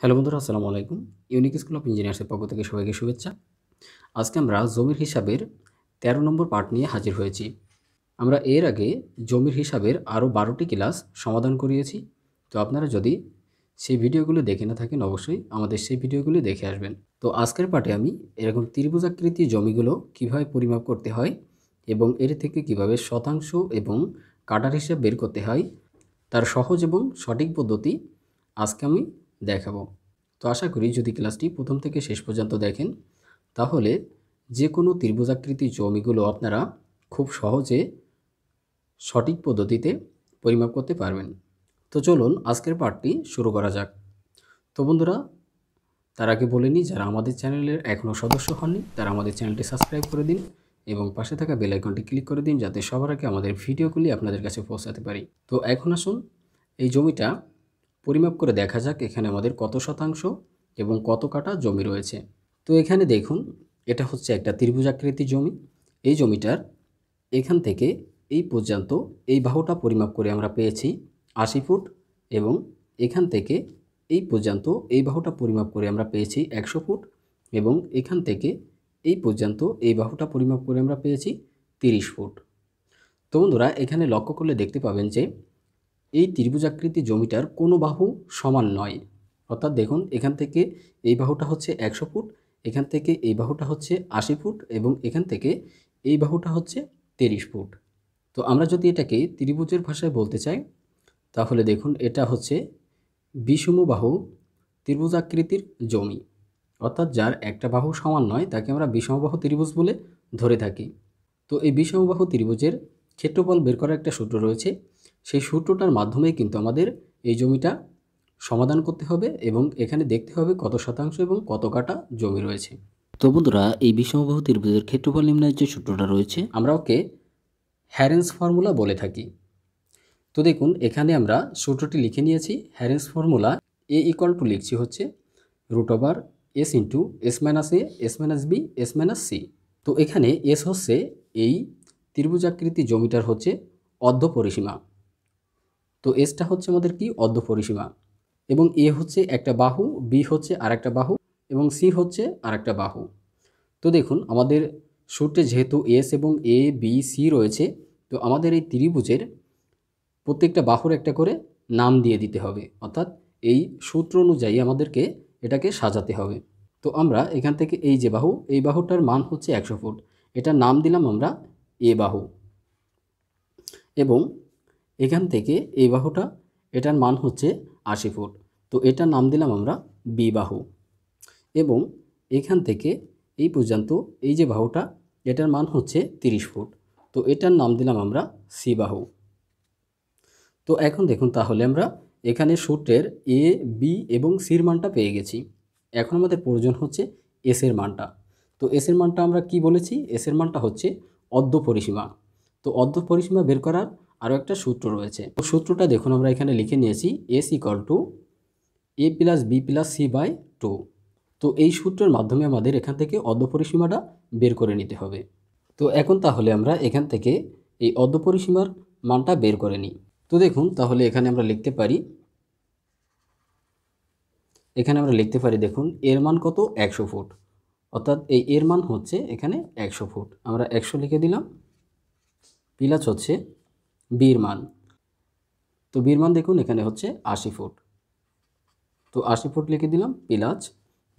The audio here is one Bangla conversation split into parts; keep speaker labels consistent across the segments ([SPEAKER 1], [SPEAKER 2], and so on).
[SPEAKER 1] হ্যালো বন্ধুরা আসসালামু আলাইকুম ইউনিক স্কুল অফ ইঞ্জিনিয়ার্সের পক্ষ থেকে সবাইকে শুভেচ্ছা আজকে আমরা জমির হিসাবের ১৩ নম্বর পার্ট নিয়ে হাজির হয়েছি আমরা এর আগে জমির হিসাবের আরও বারোটি ক্লাস সমাধান করিয়েছি তো আপনারা যদি সেই ভিডিওগুলো দেখে না থাকেন অবশ্যই আমাদের সেই ভিডিওগুলো দেখে আসবেন তো আজকের পাঠে আমি এরকম ত্রিভুজাকৃতি জমিগুলো কিভাবে পরিমাপ করতে হয় এবং এর থেকে কিভাবে শতাংশ এবং কাটার হিসাব বের করতে হয় তার সহজ এবং সঠিক পদ্ধতি আজকে আমি দেখাবো তো আশা করি যদি ক্লাসটি প্রথম থেকে শেষ পর্যন্ত দেখেন তাহলে যে কোনো ত্রিভুজাকৃতি জমিগুলো আপনারা খুব সহজে সঠিক পদ্ধতিতে পরিমাপ করতে পারবেন তো চলুন আজকের পাঠটি শুরু করা যাক তো বন্ধুরা তার আগে বলে যারা আমাদের চ্যানেলের এখনও সদস্য হননি তারা আমাদের চ্যানেলটি সাবস্ক্রাইব করে দিন এবং পাশে থাকা বেল আইকনটি ক্লিক করে দিন যাতে সবার আগে আমাদের ভিডিওগুলি আপনাদের কাছে পৌঁছাতে পারি তো এখন আসুন এই জমিটা পরিমাপ করে দেখা যাক এখানে আমাদের কত শতাংশ এবং কত কাটা জমি রয়েছে তো এখানে দেখুন এটা হচ্ছে একটা ত্রিভুজাকৃতি জমি এই জমিটার এখান থেকে এই পর্যন্ত এই বাহুটা পরিমাপ করে আমরা পেয়েছি আশি ফুট এবং এখান থেকে এই পর্যন্ত এই বাহুটা পরিমাপ করে আমরা পেয়েছি একশো ফুট এবং এখান থেকে এই পর্যন্ত এই বাহুটা পরিমাপ করে আমরা পেয়েছি তিরিশ ফুট তো বন্ধুরা এখানে লক্ষ্য করলে দেখতে পাবেন যে এই ত্রিভুজাকৃতি জমিটার কোনো বাহু সমান নয় অর্থাৎ দেখুন এখান থেকে এই বাহুটা হচ্ছে একশো ফুট এখান থেকে এই বাহুটা হচ্ছে আশি ফুট এবং এখান থেকে এই বাহুটা হচ্ছে তিরিশ ফুট তো আমরা যদি এটাকে ত্রিভুজের ভাষায় বলতে চাই তাহলে দেখুন এটা হচ্ছে বিষম বাহু ত্রিভুজাকৃতির জমি অর্থাৎ যার একটা বাহু সমান নয় তাকে আমরা বিষমবাহু ত্রিভুজ বলে ধরে থাকি তো এই বিষমবাহু ত্রিভুজের ক্ষেত্রফল বের করার একটা সূত্র রয়েছে সেই সূত্রটার মাধ্যমে কিন্তু আমাদের এই জমিটা সমাধান করতে হবে এবং এখানে দেখতে হবে কত শতাংশ এবং কত কাটা জমি রয়েছে তো বন্ধুরা এই বিষমবাহু ত্রিভুজের ক্ষেত্রফল নির্ণয়ের যে সূত্রটা রয়েছে আমরা ওকে হ্যারেন্স ফর্মুলা বলে থাকি তো দেখুন এখানে আমরা সূত্রটি লিখে নিয়েছি Heron's formula A equal to লিখছি হচ্ছে root over S into S minus A S minus B S minus C তো এখানে এস হচ্ছে এই ত্রিভুজাকৃতি জমিটার হচ্ছে অর্ধ পরিসীমা তো এসটা হচ্ছে আমাদের কি অর্ধ পরিসীমা এবং এ হচ্ছে একটা বাহু বি হচ্ছে আর একটা বাহু এবং সি হচ্ছে আর একটা বাহু তো দেখুন আমাদের সূত্রে যেহেতু এস এবং এ বি সি রয়েছে তো আমাদের এই ত্রিভুজের প্রত্যেকটা বাহুর একটা করে নাম দিয়ে দিতে হবে অর্থাৎ এই সূত্র অনুযায়ী আমাদেরকে এটাকে সাজাতে হবে তো আমরা এখান থেকে এই যে বাহু এই বাহুটার মান হচ্ছে একশো ফুট এটার নাম দিলাম আমরা এ বাহু এবং এখান থেকে এই বাহুটা এটার মান হচ্ছে আশি ফুট তো এটার নাম দিলাম আমরা বি বাহু এবং এখান থেকে এই পর্যন্ত এই যে বাহুটা এটার মান হচ্ছে 30 ফুট তো এটার নাম দিলাম আমরা সি বাহু তো এখন দেখুন তাহলে আমরা এখানে সূত্রের এ বি এবং সির মানটা পেয়ে গেছি এখন আমাদের প্রয়োজন হচ্ছে এসের মানটা তো এসের মানটা আমরা কি বলেছি এসের মানটা হচ্ছে অর্ধ পরিসীমা তো অর্ধ পরিসীমা বের করার আরও একটা সূত্র রয়েছে তো সূত্রটা দেখুন আমরা এখানে লিখে নিয়েছি S equal to A plus B plus C by two তো এই সূত্রের মাধ্যমে আমাদের এখান থেকে অর্ধপরিসীমাটা বের করে নিতে হবে তো এখন তাহলে আমরা এখান থেকে এই অর্ধপরিসীমার মানটা বের করে নিই তো দেখুন তাহলে এখানে আমরা লিখতে পারি এখানে আমরা লিখতে পারি দেখুন এর মান কত একশো ফুট অর্থাৎ এই এর মান হচ্ছে এখানে একশো ফুট আমরা একশো লিখে দিলাম প্লাস হচ্ছে বীরমান তো বীরমান দেখুন এখানে হচ্ছে আশি ফুট তো আশি ফুট লিখে দিলাম প্লাস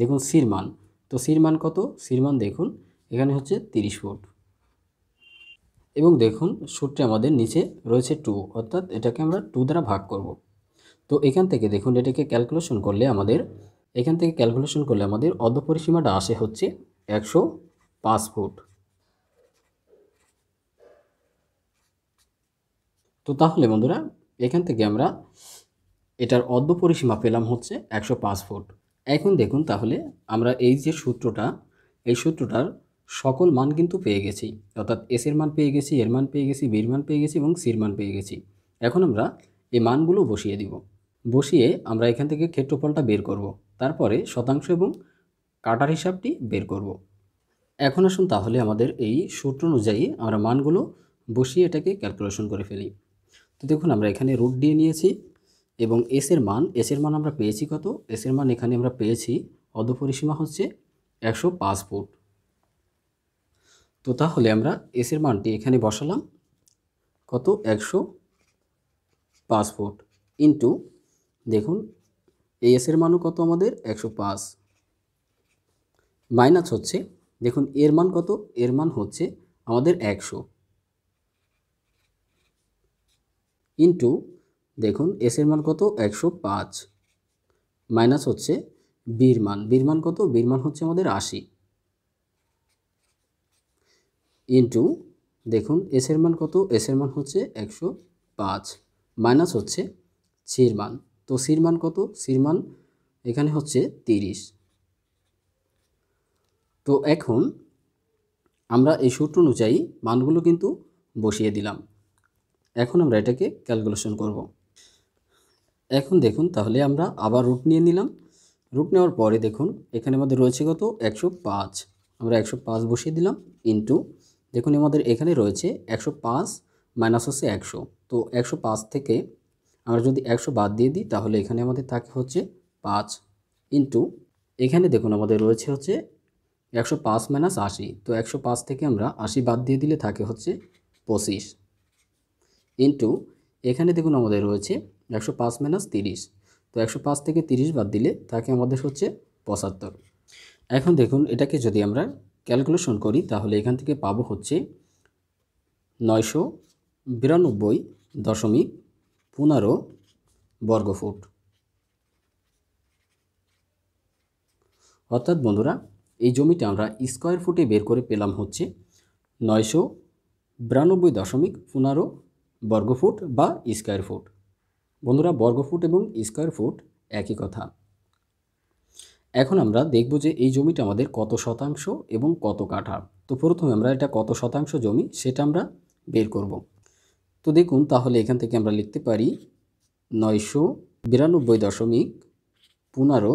[SPEAKER 1] দেখুন সির মান তো সির মান কত সির মান দেখুন এখানে হচ্ছে তিরিশ ফুট এবং দেখুন সুটটি আমাদের নিচে রয়েছে টু অর্থাৎ এটাকে আমরা টু দ্বারা ভাগ করব তো এখান থেকে দেখুন এটাকে ক্যালকুলেশন করলে আমাদের এখান থেকে ক্যালকুলেশন করলে আমাদের অর্ধপরিসীমাটা আসে হচ্ছে একশো পাঁচ ফুট তো তাহলে বন্ধুরা এখান থেকে আমরা এটার অর্ধ পরিসীমা পেলাম হচ্ছে একশো পাঁচ ফুট এখন দেখুন তাহলে আমরা এই যে সূত্রটা এই সূত্রটার সকল মান কিন্তু পেয়ে গেছি অর্থাৎ এস এর মান পেয়ে গেছি এর মান পেয়ে গেছি বির মান পেয়ে গেছি এবং সির মান পেয়ে গেছি এখন আমরা এই মানগুলো বসিয়ে দিব বসিয়ে আমরা এখান থেকে ক্ষেত্রফলটা বের করব। তারপরে শতাংশ এবং কাটার হিসাবটি বের করব। এখন আসুন তাহলে আমাদের এই সূত্র অনুযায়ী আমরা মানগুলো বসিয়ে এটাকে ক্যালকুলেশন করে ফেলি তো দেখুন আমরা এখানে রুট দিয়ে নিয়েছি এবং এস এর মান এস এর মান আমরা পেয়েছি কত এস এর মান এখানে আমরা পেয়েছি অধপরিসীমা হচ্ছে একশো পাঁচ ফুট তো তাহলে আমরা এস এর মানটি এখানে বসালাম কত একশো পাঁচ ফুট ইন্টু দেখুন এই এসের মানও কত আমাদের একশো পাঁচ মাইনাস হচ্ছে দেখুন এর মান কত এর মান হচ্ছে আমাদের একশো ইন্টু দেখুন এস এর মান কত একশো পাঁচ মাইনাস হচ্ছে বীর মান বির মান কত বির মান হচ্ছে আমাদের আশি ইন্টু দেখুন এস এর মান কত এস এর মান হচ্ছে একশো পাঁচ মাইনাস হচ্ছে সির মান তো সির মান কত সির মান এখানে হচ্ছে তিরিশ তো এখন আমরা এই সূত্র অনুযায়ী মানগুলো কিন্তু বসিয়ে দিলাম এখন আমরা এটাকে ক্যালকুলেশন করব। এখন দেখুন তাহলে আমরা আবার রুট নিয়ে নিলাম রুট নেওয়ার পরে দেখুন এখানে আমাদের রয়েছে কত একশো পাঁচ আমরা একশো পাঁচ বসিয়ে দিলাম ইন্টু দেখুন আমাদের এখানে রয়েছে একশো পাঁচ মাইনাস হচ্ছে একশো তো একশো পাঁচ থেকে আমরা যদি একশো বাদ দিয়ে দিই তাহলে এখানে আমাদের থাকে হচ্ছে পাঁচ ইন্টু এখানে দেখুন আমাদের রয়েছে হচ্ছে একশো পাঁচ মাইনাস আশি তো একশো পাঁচ থেকে আমরা আশি বাদ দিয়ে দিলে থাকে হচ্ছে পঁচিশ ইন্টু এখানে দেখুন আমাদের রয়েছে একশো পাঁচ মাইনাস তিরিশ তো একশো পাঁচ থেকে তিরিশ বাদ দিলে তাকে আমাদের হচ্ছে পঁচাত্তর এখন দেখুন এটাকে যদি আমরা ক্যালকুলেশন করি তাহলে এখান থেকে পাবো হচ্ছে নয়শো বিরানব্বই দশমিক পনেরো বর্গফুট অর্থাৎ বন্ধুরা এই জমিটা আমরা স্কোয়ার ফুটে বের করে পেলাম হচ্ছে নয়শো বিরানব্বই দশমিক পনেরো বর্গফুট বা স্কোয়ার ফুট বন্ধুরা বর্গফুট এবং স্কোয়ার ফুট একই কথা এখন আমরা দেখব যে এই জমিটা আমাদের কত শতাংশ এবং কত কাঠা তো প্রথমে আমরা এটা কত শতাংশ জমি সেটা আমরা বের করব তো দেখুন তাহলে এখান থেকে আমরা লিখতে পারি নয়শো বিরানব্বই দশমিক পনেরো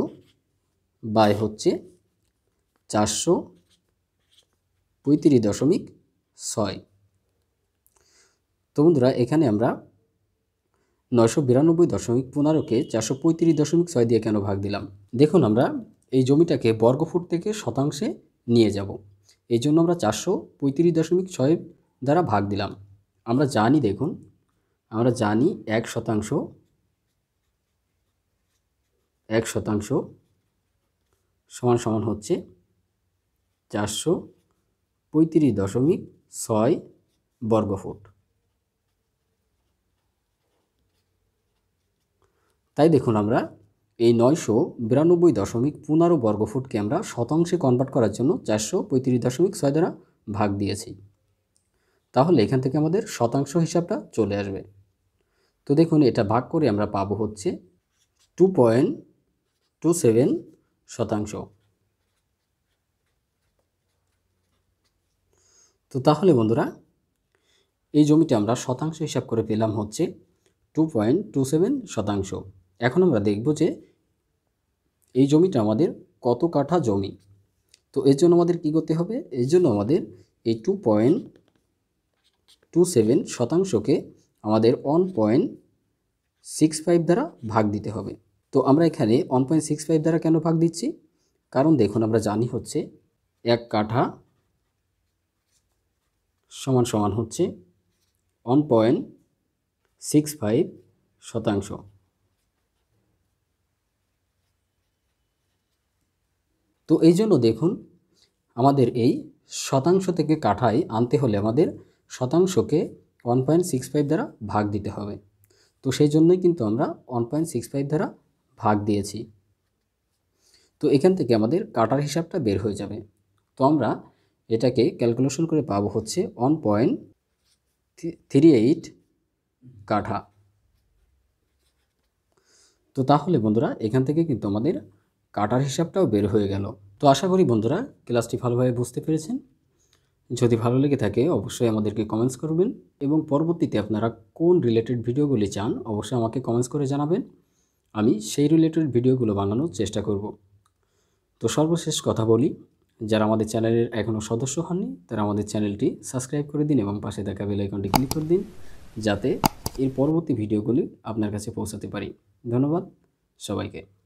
[SPEAKER 1] বাই হচ্ছে চারশো পঁয়ত্রিশ দশমিক ছয় তো বন্ধুরা এখানে আমরা নয়শো বিরানব্বই দশমিক পনেরোকে চারশো পঁয়ত্রিশ দশমিক ছয় দিয়ে কেন ভাগ দিলাম দেখুন আমরা এই জমিটাকে বর্গফুট থেকে শতাংশে নিয়ে যাব এই জন্য আমরা চারশো পঁয়ত্রিশ দশমিক ছয় দ্বারা ভাগ দিলাম আমরা জানি দেখুন আমরা জানি এক শতাংশ এক শতাংশ সমান সমান হচ্ছে চারশো পঁয়ত্রিশ দশমিক ছয় বর্গফুট তাই দেখুন আমরা এই নয়শো বিরানব্বই দশমিক পনেরো বর্গফুটকে আমরা শতাংশে কনভার্ট করার জন্য চারশো পঁয়ত্রিশ দশমিক ছয় দ্বারা ভাগ দিয়েছি তাহলে এখান থেকে আমাদের শতাংশ হিসাবটা চলে আসবে তো দেখুন এটা ভাগ করে আমরা পাবো হচ্ছে টু পয়েন্ট টু সেভেন শতাংশ তো তাহলে বন্ধুরা এই জমিটা আমরা শতাংশ হিসাব করে পেলাম হচ্ছে টু পয়েন্ট টু সেভেন শতাংশ এখন আমরা দেখব যে এই জমিটা আমাদের কত কাঠা জমি তো এর জন্য আমাদের কি করতে হবে এর জন্য আমাদের এই টু পয়েন্ট টু সেভেন শতাংশকে আমাদের ওয়ান পয়েন্ট সিক্স ফাইভ দ্বারা ভাগ দিতে হবে তো আমরা এখানে ওয়ান পয়েন্ট সিক্স ফাইভ দ্বারা কেন ভাগ দিচ্ছি কারণ দেখুন আমরা জানি হচ্ছে এক কাঠা সমান সমান হচ্ছে ওয়ান পয়েন্ট সিক্স ফাইভ শতাংশ তো এই জন্য দেখুন আমাদের এই শতাংশ থেকে কাঠায় আনতে হলে আমাদের শতাংশকে ওয়ান পয়েন্ট সিক্স ফাইভ দ্বারা ভাগ দিতে হবে তো সেই জন্যই কিন্তু আমরা ওয়ান পয়েন্ট সিক্স ফাইভ দ্বারা ভাগ দিয়েছি তো এখান থেকে আমাদের কাটার হিসাবটা বের হয়ে যাবে তো আমরা এটাকে ক্যালকুলেশন করে পাবো হচ্ছে ওয়ান পয়েন্ট থ্রি এইট কাঠা তো তাহলে বন্ধুরা এখান থেকে কিন্তু আমাদের কাটার হিসাবটাও বের হয়ে গেল তো আশা করি বন্ধুরা ক্লাসটি ভালোভাবে বুঝতে পেরেছেন যদি ভালো লেগে থাকে অবশ্যই আমাদেরকে কমেন্টস করবেন এবং পরবর্তীতে আপনারা কোন রিলেটেড ভিডিওগুলি চান অবশ্যই আমাকে কমেন্টস করে জানাবেন আমি সেই রিলেটেড ভিডিওগুলো বানানোর চেষ্টা করব তো সর্বশেষ কথা বলি যারা আমাদের চ্যানেলের এখনও সদস্য হননি তারা আমাদের চ্যানেলটি সাবস্ক্রাইব করে দিন এবং পাশে দেখা বেল আইকনটি ক্লিক করে দিন যাতে এর পরবর্তী ভিডিওগুলি আপনার কাছে পৌঁছাতে পারি ধন্যবাদ সবাইকে